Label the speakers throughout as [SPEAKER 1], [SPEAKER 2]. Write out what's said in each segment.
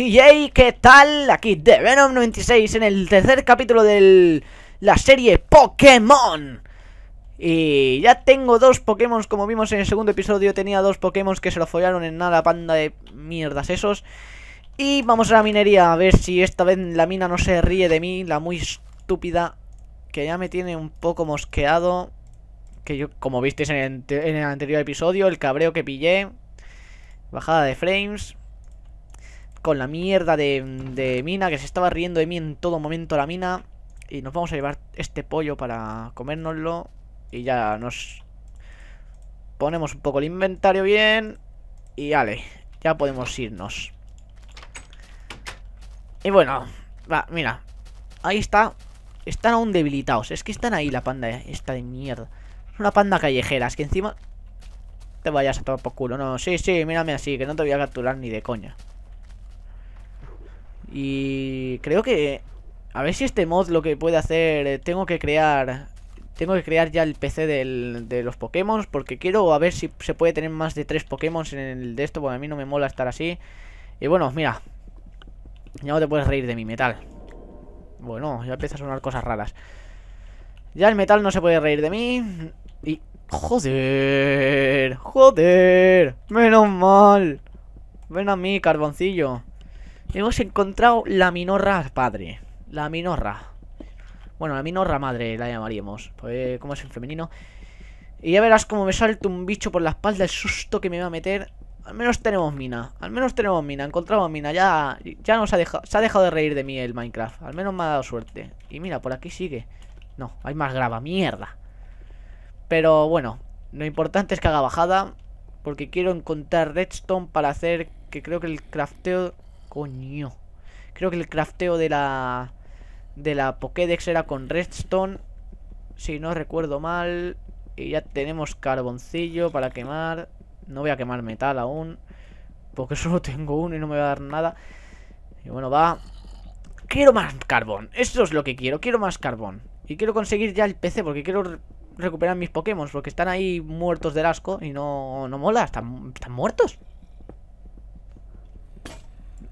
[SPEAKER 1] Y ¿qué tal? Aquí de Venom 96 en el tercer capítulo de la serie Pokémon. Y ya tengo dos Pokémon, como vimos en el segundo episodio, tenía dos Pokémon que se lo follaron en nada, panda de mierdas esos. Y vamos a la minería, a ver si esta vez la mina no se ríe de mí, la muy estúpida, que ya me tiene un poco mosqueado. Que yo, como visteis en el, en el anterior episodio, el cabreo que pillé. Bajada de frames con la mierda de, Mina, que se estaba riendo de mí en todo momento la Mina. Y nos vamos a llevar este pollo para comérnoslo. Y ya nos ponemos un poco el inventario bien. Y vale, ya podemos irnos. Y bueno, va, mira. Ahí está. Están aún debilitados. Es que están ahí la panda esta de mierda. Es una panda callejera. Es que encima... Te vayas a tomar por culo. No, sí, sí, mírame así, que no te voy a capturar ni de coña. Y creo que... A ver si este mod lo que puede hacer... Eh, tengo que crear... Tengo que crear ya el PC del, de los Pokémon porque quiero a ver si se puede tener más de tres Pokémon en el de esto, porque a mí no me mola estar así. Y bueno, mira, ya no te puedes reír de mi metal. Bueno, ya empieza a sonar cosas raras. Ya el metal no se puede reír de mí. Y... Joder, joder, menos mal. Ven a mí, carboncillo. Hemos encontrado la minorra padre. La minorra. Bueno, la minorra madre la llamaríamos. Pues, eh, como es el femenino. Y ya verás cómo me salta un bicho por la espalda el susto que me va a meter. Al menos tenemos mina. Al menos tenemos mina. Encontramos mina. Ya, ya nos ha dejado, se ha dejado de reír de mí el Minecraft. Al menos me ha dado suerte. Y mira, por aquí sigue. No, hay más grava. Mierda. Pero bueno, lo importante es que haga bajada. Porque quiero encontrar redstone para hacer que creo que el crafteo Coño. Creo que el crafteo de la... De la Pokédex era con redstone. Si no recuerdo mal. Y ya tenemos carboncillo para quemar. No voy a quemar metal aún. Porque solo tengo uno y no me va a dar nada. Y bueno, va. Quiero más carbón. Eso es lo que quiero. Quiero más carbón. Y quiero conseguir ya el PC porque quiero recuperar mis Pokémon. Porque están ahí muertos del asco y no, no mola. Están, están muertos.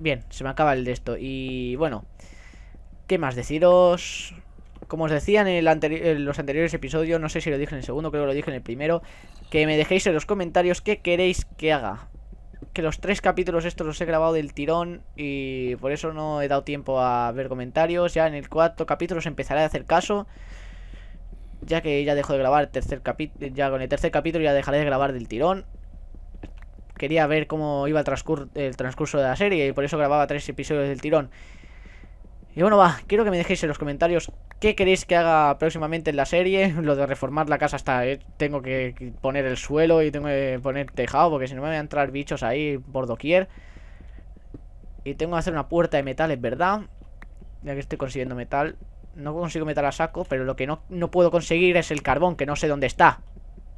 [SPEAKER 1] Bien, se me acaba el de esto. Y bueno, ¿qué más deciros? Como os decía en, los anteriores episodios, no sé si lo dije en el segundo, creo que lo dije en el primero, que me dejéis en los comentarios qué queréis que haga. Que los tres capítulos estos los he grabado del tirón y por eso no he dado tiempo a ver comentarios. Ya en el cuarto capítulo os empezaré a hacer caso ya que ya dejo de grabar tercer capítulo. ya con el tercer capítulo ya dejaré de grabar del tirón quería ver cómo iba el, transcurso de la serie y por eso grababa tres episodios del tirón. Y bueno, va, quiero que me dejéis en los comentarios qué queréis que haga próximamente en la serie. Lo de reformar la casa está... Eh, tengo que poner el suelo y tengo que poner tejado porque si no me van a entrar bichos ahí por doquier. Y tengo que hacer una puerta de metal, es verdad. Ya que estoy consiguiendo metal. No consigo metal a saco, pero lo que no, no puedo conseguir es el carbón, que no sé dónde está.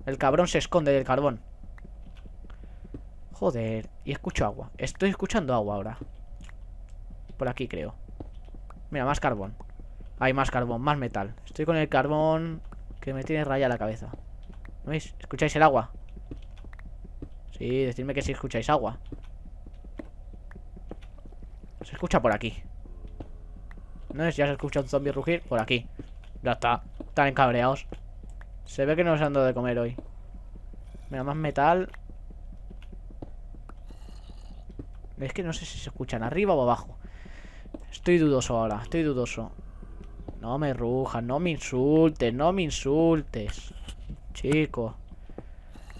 [SPEAKER 1] El cabrón se esconde del carbón. Joder, y escucho agua. Estoy escuchando agua ahora. Por aquí creo. Mira, más carbón. Hay más carbón, más metal. Estoy con el carbón que me tiene raya la cabeza. veis? ¿Escucháis el agua? Sí, decidme que si sí escucháis agua. Se escucha por aquí. ¿No es? Ya se escucha un zombie rugir por aquí. Ya está. Están encabreados. Se ve que no se han dado de comer hoy. Mira, más metal. Es que no sé si se escuchan arriba o abajo. Estoy dudoso ahora, estoy dudoso. No me rujas, no me insultes, no me insultes. Chico.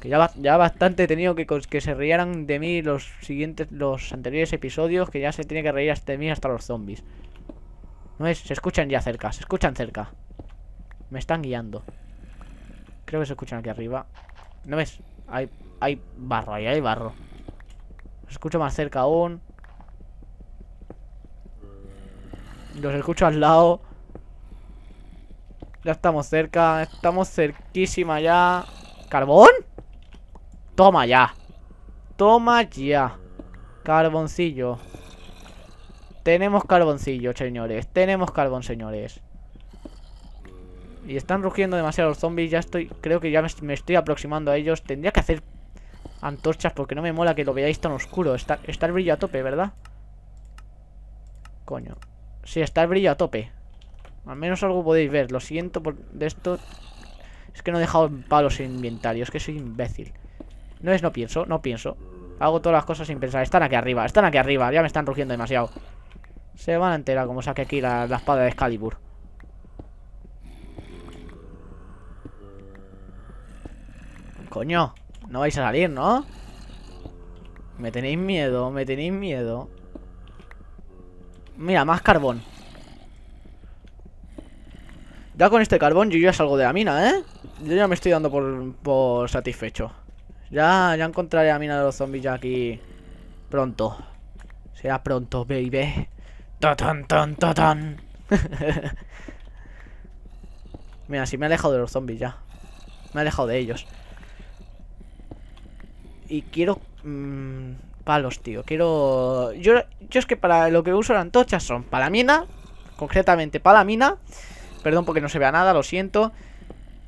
[SPEAKER 1] Que ya, ya bastante he tenido que, que se rieran de mí los siguientes, los anteriores episodios, que ya se tiene que reír hasta de mí hasta los zombies. No es, se escuchan ya cerca, se escuchan cerca. Me están guiando. Creo que se escuchan aquí arriba. ¿No ves? Hay, hay barro, ahí hay barro escucho más cerca aún. Los escucho al lado. Ya estamos cerca. Estamos cerquísima ya. ¿Carbón? Toma ya. Toma ya. Carboncillo. Tenemos carboncillo, señores. Tenemos carbón, señores. Y están rugiendo demasiado los zombies. Ya estoy... Creo que ya me estoy aproximando a ellos. Tendría que hacer antorchas porque no me mola que lo veáis tan oscuro. Está, el brillo a tope, ¿verdad? Coño. Sí, está el brillo a tope. Al menos algo podéis ver. Lo siento por de esto. Es que no he dejado palos en inventario. Es que soy imbécil. No es no pienso, no pienso. Hago todas las cosas sin pensar. Están aquí arriba, están aquí arriba. Ya me están rugiendo demasiado. Se van a enterar como saque aquí la, la espada de Excalibur. Coño. No vais a salir, ¿no? Me tenéis miedo, me tenéis miedo. Mira, más carbón. Ya con este carbón yo ya salgo de la mina, ¿eh? Yo ya me estoy dando por, por satisfecho. Ya, ya encontraré la mina de los zombies ya aquí pronto. Será pronto, baby. ¡Tan, tan, tan, Mira, si me he alejado de los zombies ya. Me he alejado de ellos y quiero mm, palos, tío. Quiero... Yo, es que para lo que uso las antorchas son para la mina, concretamente para la mina. Perdón porque no se vea nada, lo siento.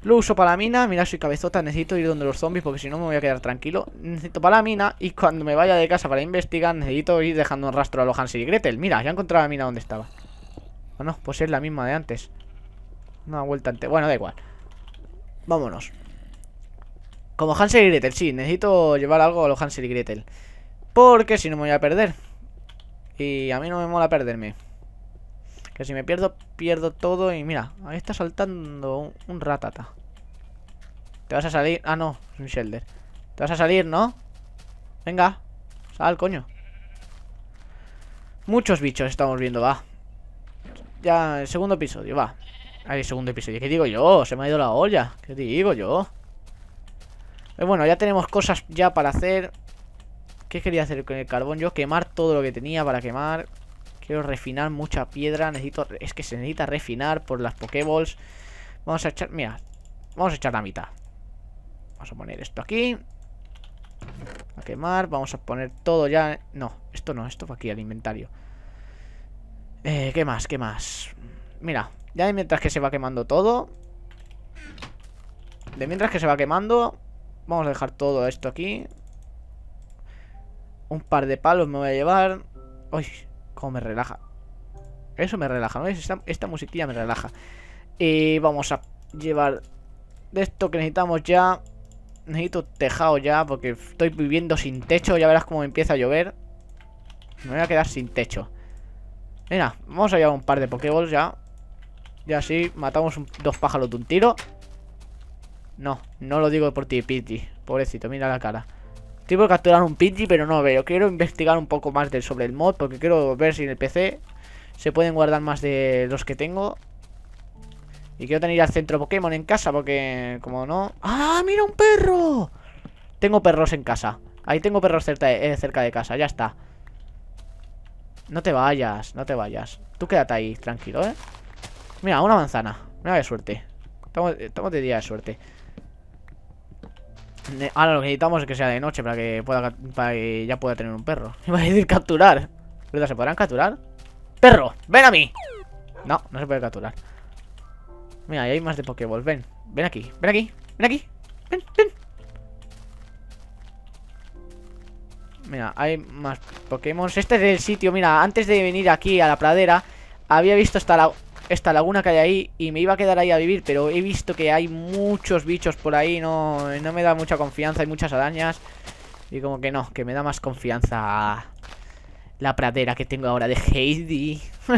[SPEAKER 1] Lo uso para la mina, mira soy cabezota, necesito ir donde los zombies porque si no me voy a quedar tranquilo. Necesito para la mina y cuando me vaya de casa para investigar necesito ir dejando un rastro a los Hansel y Gretel. Mira, ya he encontrado la mina donde estaba. Bueno, pues es la misma de antes. Una vuelta antes. Bueno, da igual. Vámonos. Como Hansel y Gretel, sí, necesito llevar algo a los Hansel y Gretel Porque si no me voy a perder Y a mí no me mola perderme Que si me pierdo, pierdo todo Y mira, ahí está saltando un, ratata Te vas a salir, ah no, es un shelter Te vas a salir, ¿no? Venga, sal, coño Muchos bichos estamos viendo, va Ya, el segundo episodio, va el segundo episodio, ¿qué digo yo? Se me ha ido la olla ¿Qué digo yo? Eh, bueno, ya tenemos cosas ya para hacer. ¿Qué quería hacer con el carbón? Yo quemar todo lo que tenía para quemar. Quiero refinar mucha piedra. Necesito. Es que se necesita refinar por las Pokéballs. Vamos a echar. Mira. Vamos a echar la mitad. Vamos a poner esto aquí. A quemar. Vamos a poner todo ya. No, esto no, esto va aquí al inventario. Eh, ¿qué más? ¿Qué más? Mira, ya de mientras que se va quemando todo. De mientras que se va quemando. Vamos a dejar todo esto aquí. Un par de palos me voy a llevar. Uy, cómo me relaja. Eso me relaja, ¿no? Esta, esta musiquilla me relaja. Y vamos a llevar de esto que necesitamos ya. Necesito tejado ya porque estoy viviendo sin techo. Ya verás cómo empieza a llover. Me voy a quedar sin techo. Mira, vamos a llevar un par de pokeballs ya. Y así matamos dos pájaros de un tiro. No, no lo digo por ti, Pidgey. Pobrecito, mira la cara. Tengo que capturar un Pidgey, pero no veo. Quiero investigar un poco más sobre el mod, porque quiero ver si en el PC se pueden guardar más de los que tengo. Y quiero tener al centro Pokémon en casa, porque como no... ¡Ah, mira un perro! Tengo perros en casa. Ahí tengo perros cerca de, eh, casa, ya está. No te vayas, no te vayas. Tú quédate ahí, tranquilo, ¿eh? Mira, una manzana. Mira de suerte. estamos de día de suerte. Ahora lo que necesitamos es que sea de noche para que pueda ya pueda tener un perro. va a decir capturar. ¿Pero se podrán capturar? ¡Perro! ¡Ven a mí! No, no se puede capturar. Mira, hay más de Pokéball. Ven, ven aquí, ven aquí, ven aquí. Ven, ven. Mira, hay más Pokémon. Este es el sitio, mira, antes de venir aquí a la pradera, había visto hasta la esta laguna que hay ahí y me iba a quedar ahí a vivir, pero he visto que hay muchos bichos por ahí, no, no me da mucha confianza, hay muchas arañas y como que no, que me da más confianza la pradera que tengo ahora de Heidi.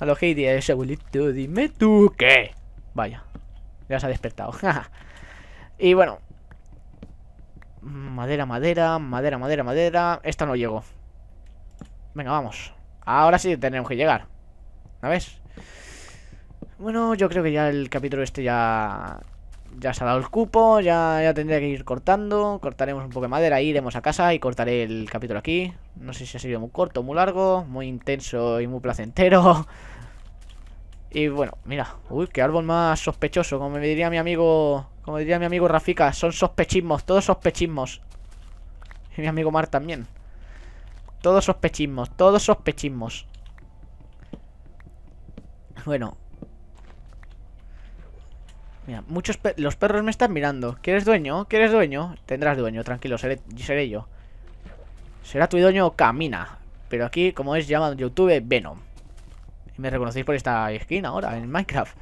[SPEAKER 1] a lo Heidi, ese abuelito, dime tú qué. Vaya, ya se ha despertado. y bueno. Madera, madera, madera, madera, madera. Esta no llegó. Venga, vamos. Ahora sí tenemos que llegar ¿A ves? Bueno, yo creo que ya el capítulo este ya... Ya se ha dado el cupo, ya, ya tendría que ir cortando Cortaremos un poco de madera, iremos a casa y cortaré el capítulo aquí No sé si ha sido muy corto, muy largo, muy intenso y muy placentero Y bueno, mira, uy, qué árbol más sospechoso Como me diría mi amigo, como diría mi amigo Rafika, son sospechismos, todos sospechismos Y mi amigo Mar también todos sospechismos, todos sospechismos. Bueno. Mira, muchos los perros me están mirando. ¿Quieres dueño? ¿Quieres dueño? Tendrás dueño, tranquilo, seré, seré yo. Será tu dueño Camina. Pero aquí, como es, llaman YouTube Venom. Y me reconocéis por esta esquina ahora, en Minecraft.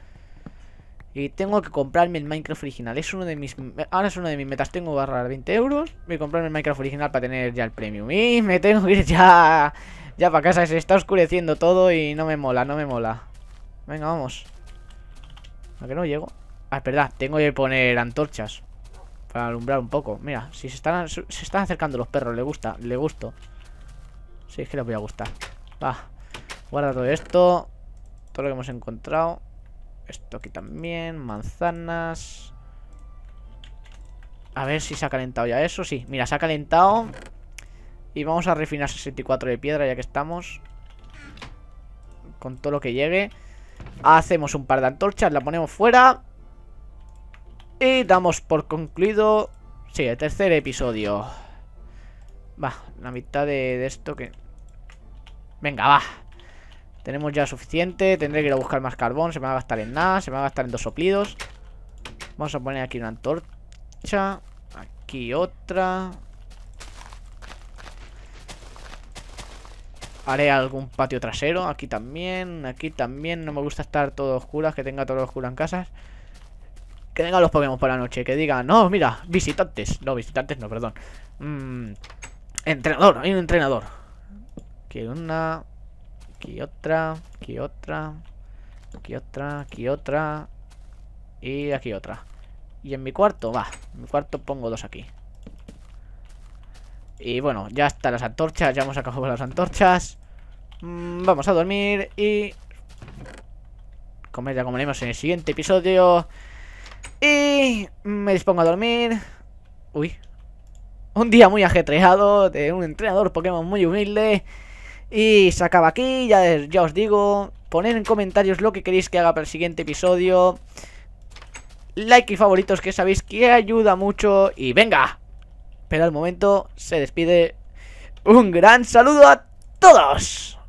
[SPEAKER 1] Y tengo que comprarme el Minecraft original. Es uno de mis. Ahora es uno de mis metas. Tengo que barrar 20 euros. Voy a comprarme el Minecraft original para tener ya el premium. Y me tengo que ir ya. Ya para casa. Se está oscureciendo todo y no me mola, no me mola. Venga, vamos. ¿A qué no llego? Ah, es verdad. Tengo que poner antorchas. Para alumbrar un poco. Mira, si se están, se están acercando los perros. Le gusta, le gusto. Sí, es que les voy a gustar. Va. Guarda todo esto. Todo lo que hemos encontrado. Esto aquí también, manzanas A ver si se ha calentado ya eso, sí Mira, se ha calentado Y vamos a refinar 64 de piedra ya que estamos Con todo lo que llegue Hacemos un par de antorchas, la ponemos fuera Y damos por concluido Sí, el tercer episodio Va, la mitad de, de esto que... Venga, va tenemos ya suficiente Tendré que ir a buscar más carbón Se me va a gastar en nada Se me va a gastar en dos soplidos Vamos a poner aquí una antorcha Aquí otra Haré algún patio trasero Aquí también Aquí también No me gusta estar todo oscuro Que tenga todo oscuro en casas Que tenga los Pokémon por la noche Que digan No, mira Visitantes No, visitantes no, perdón mm, Entrenador Hay un entrenador Quiero una aquí otra, aquí otra, aquí otra, aquí otra y aquí otra. Y en mi cuarto, va, en mi cuarto pongo dos aquí. Y bueno, ya están las antorchas, ya hemos acabado las antorchas. Mm, vamos a dormir y... Comer ya comeremos en el siguiente episodio. Y me dispongo a dormir. Uy. Un día muy ajetreado de un entrenador Pokémon muy humilde. Y se acaba aquí, ya, ya os digo, poned en comentarios lo que queréis que haga para el siguiente episodio. Like y favoritos que sabéis que ayuda mucho. Y venga, pero al momento se despide. Un gran saludo a todos.